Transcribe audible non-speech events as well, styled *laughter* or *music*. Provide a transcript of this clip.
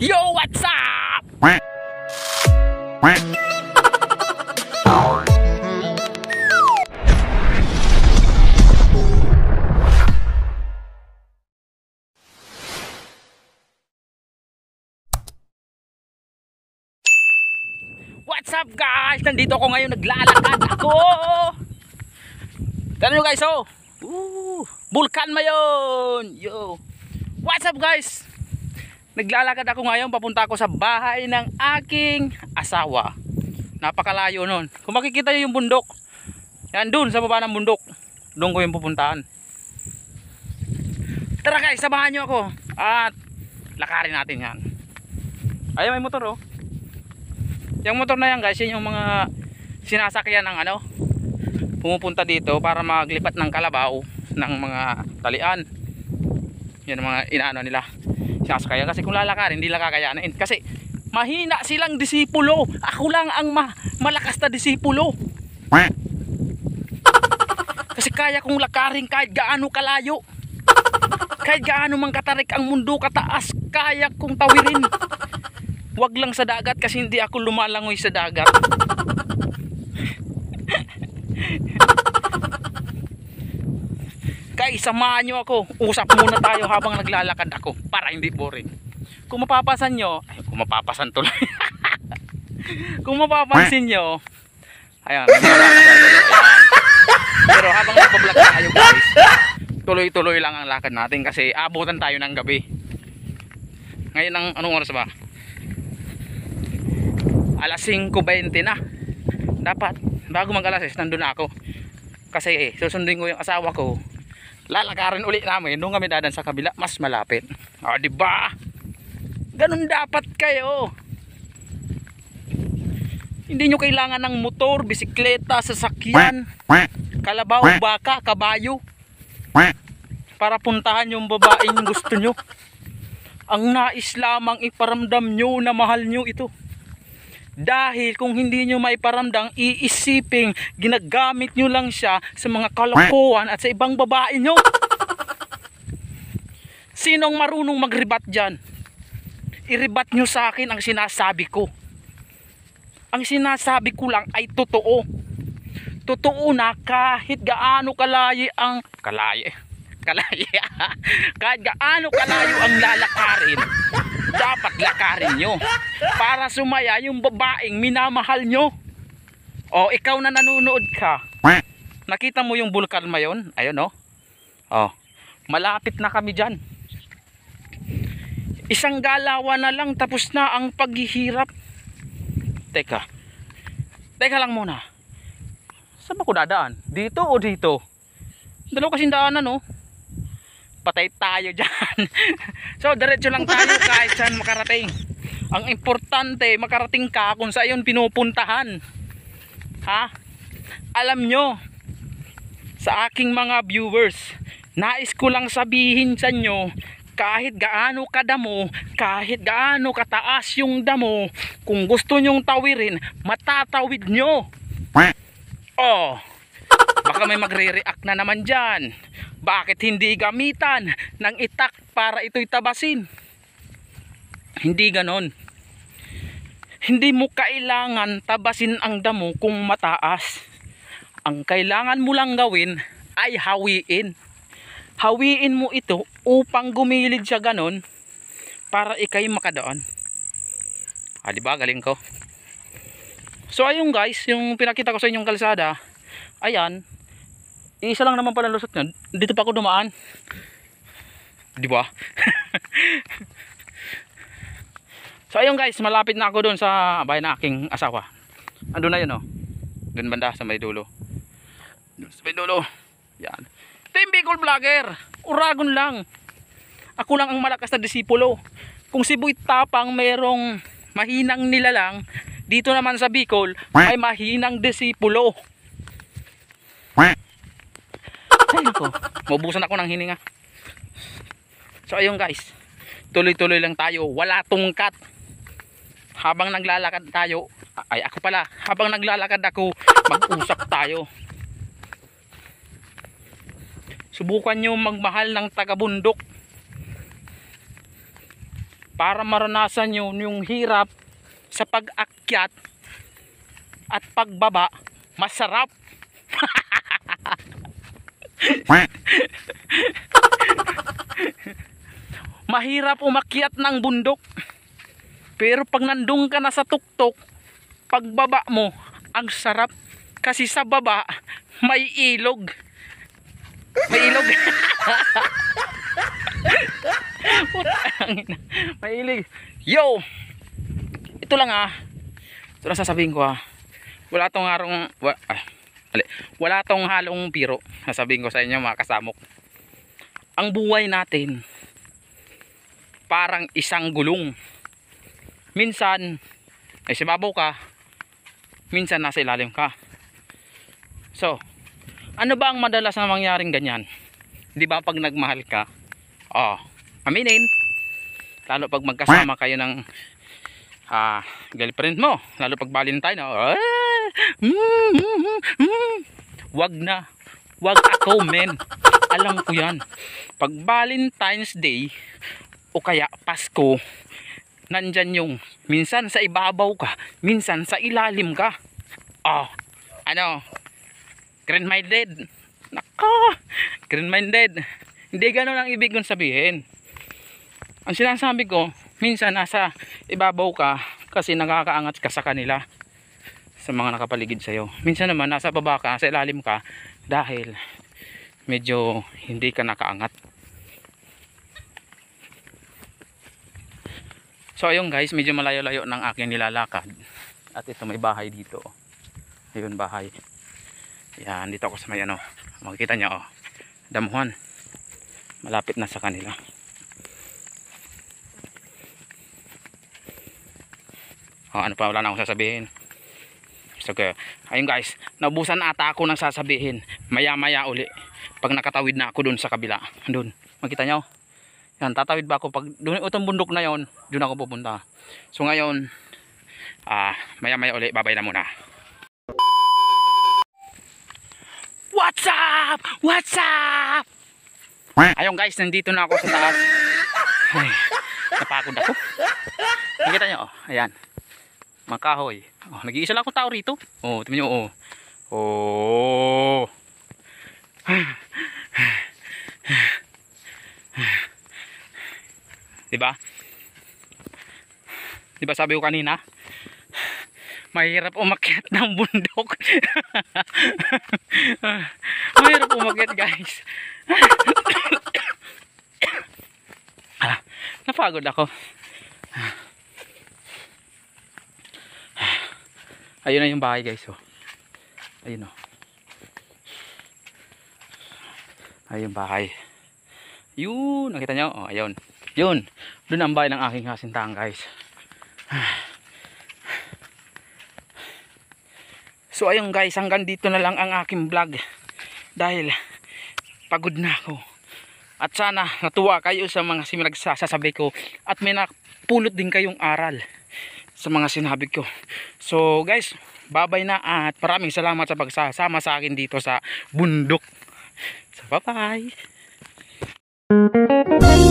Yo, what's up? What's up guys? Nandito ako ngayon naglalakad ako. Tignan nyo guys oh. Ooh, vulkan mayon. Yo. What's up guys? Naglalakad ako ngayon papunta ako sa bahay ng aking asawa. Napakalayo nun. Kung makikita nyo yung bundok, yan dun sa baba ng bundok. Doon ko yung pupuntaan. Tara guys, samahan nyo ako. At lakarin natin yan. Ayun may motor oh. Yung motor na yan guys, yan yung mga sinasakyan ng ano pumupunta dito para maglipat ng kalabaw ng mga talian yan mga inaano nila siya kaya kasi kung lalakarin hindi lang kakayanin kasi mahina silang disipulo ako lang ang ma malakas na disipulo kasi kaya kong lakarin kahit gaano kalayo kahit gaano mang katarik ang mundo kataas kaya kong tawirin Huwag lang sa dagat kasi hindi ako lumalangoy sa dagat samahan nyo ako. Usap muna tayo habang naglalakad ako para hindi boring. Kung mapapasan nyo, ay, kung mapapasan tuloy. *laughs* kung mapapansin nyo, ayan, Pero habang nagbablog tayo guys, tuloy-tuloy lang ang lakad natin kasi abutan tayo ng gabi. Ngayon ang anong oras ba? Alas 5.20 na. Dapat bago mag alas 6 nandun na ako. Kasi eh, susunduin ko yung asawa ko lalakarin uli namin nung kami dadan sa kabila mas malapit o oh, ah, diba ganun dapat kayo hindi nyo kailangan ng motor, bisikleta, sasakyan kalabaw, baka, kabayo para puntahan yung babaeng gusto nyo ang nais lamang iparamdam nyo na mahal nyo ito dahil kung hindi nyo maiparamdang, iisipin ginagamit nyo lang siya sa mga kalokohan at sa ibang babae nyo. Sinong marunong magribat dyan? Iribat nyo sa akin ang sinasabi ko. Ang sinasabi ko lang ay totoo. Totoo na kahit gaano kalayo ang... Kalaye? Kalaye. *laughs* kahit gaano kalayo ang lalakarin dapat lakarin nyo para sumaya yung babaeng minamahal nyo o ikaw na nanonood ka nakita mo yung bulkan mayon ayun oh. oh. malapit na kami dyan isang galawa na lang tapos na ang paghihirap teka teka lang muna saan ba ko dadaan dito o dito dalawa kasing daanan oh patay tayo dyan *laughs* so diretso lang tayo *laughs* kahit saan makarating ang importante makarating ka kung sa yon pinupuntahan ha alam nyo sa aking mga viewers nais ko lang sabihin sa inyo, kahit gaano kadamo, kahit gaano kataas yung damo, kung gusto nyong tawirin, matatawid nyo. Oh, baka may magre-react na naman dyan. Bakit hindi gamitan ng itak para ito'y tabasin? Hindi ganon. Hindi mo kailangan tabasin ang damo kung mataas. Ang kailangan mo lang gawin ay hawiin. Hawiin mo ito upang gumilid siya ganon para ikay makadaan. Ah, di ba? Galing ko. So ayun guys, yung pinakita ko sa inyong kalsada, ayan, isa lang naman pala lusot nyo. Dito pa ako dumaan. Di ba? *laughs* so ayun guys, malapit na ako doon sa bahay na aking asawa. Andun na yun oh. Doon banda sa may dulo. Doon sa may dulo. Yan. Ito Bicol Vlogger. Uragon lang. Ako lang ang malakas na disipulo. Kung si Buit Tapang merong mahinang nilalang, dito naman sa Bicol ay mahinang disipulo. Ay, nako. Mabusan ako ng hininga. So, ayun guys. Tuloy-tuloy lang tayo. Wala tungkat. Habang naglalakad tayo, ay ako pala, habang naglalakad ako, mag-usap tayo. Subukan nyo magmahal ng tagabundok para maranasan nyo yung hirap sa pag-akyat at pagbaba. Masarap! *laughs* *laughs* Mahirap umakyat ng bundok. Pero pag nandung ka na sa tuktok, pagbaba mo, ang sarap. Kasi sa baba, may ilog. May ilog. *laughs* may ilog. Yo! Ito lang ah. Ito lang sasabihin ko ah. Wala tong arong... ah. Wala tong halong biro. Sasabihin ko sa inyo mga kasamok. Ang buhay natin parang isang gulong. Minsan ay sibabaw ka. Minsan nasa ilalim ka. So, ano ba ang madalas na mangyaring ganyan? 'Di ba pag nagmahal ka? Oh, aminin. Lalo pag magkasama kayo ng ah, girlfriend mo, lalo pag Valentine, oh, Mm, mm, mm, Wag na. Wag ako, men. Alam ko yan. Pag Valentine's Day o kaya Pasko, nandyan yung minsan sa ibabaw ka, minsan sa ilalim ka. Oh, ano? Green-minded. Nako, green-minded. Hindi ganun ang ibig kong sabihin. Ang sinasabi ko, minsan nasa ibabaw ka kasi nakakaangat ka sa kanila sa mga nakapaligid sa'yo. Minsan naman, nasa baba ka, sa ilalim ka, dahil medyo hindi ka nakaangat. So ayun guys, medyo malayo-layo ng aking nilalakad. At ito may bahay dito. Ayun bahay. Yan, dito ako sa may ano. Makikita niya oh. Damuhan. Malapit na sa kanila. Oh, ano pa wala na akong sasabihin okay. ayun guys, naubusan na ata ako ng sasabihin. Maya-maya uli. Pag nakatawid na ako dun sa kabila. Dun. Makita nyo? Yan, tatawid ba ako? Pag dun, utong bundok na yon dun ako pupunta. So ngayon, ah, maya-maya uli. Babay na muna. What's up? What's up? Ayun guys, nandito na ako sa taas. Ay, napagod ako. Makita nyo, oh, ayan mga kahoy. Oh, nag-iisa lang akong tao rito. Oh, tingnan niyo oh. Oh. diba? Diba sabi ko kanina? Mahirap umakyat *laughs* ng bundok. Mahirap umakyat, guys. *coughs* ah, napagod ako. ayun na yung bahay guys oh. ayun oh. ayun bahay yun nakita nyo oh, ayun yun dun ang bahay ng aking kasintahan guys so ayun guys hanggang dito na lang ang aking vlog dahil pagod na ako at sana natuwa kayo sa mga sinagsasabay ko at may napulot din kayong aral sa mga sinabi ko. So guys, babay na at maraming salamat sa pagsasama sa akin dito sa bundok. So bye bye!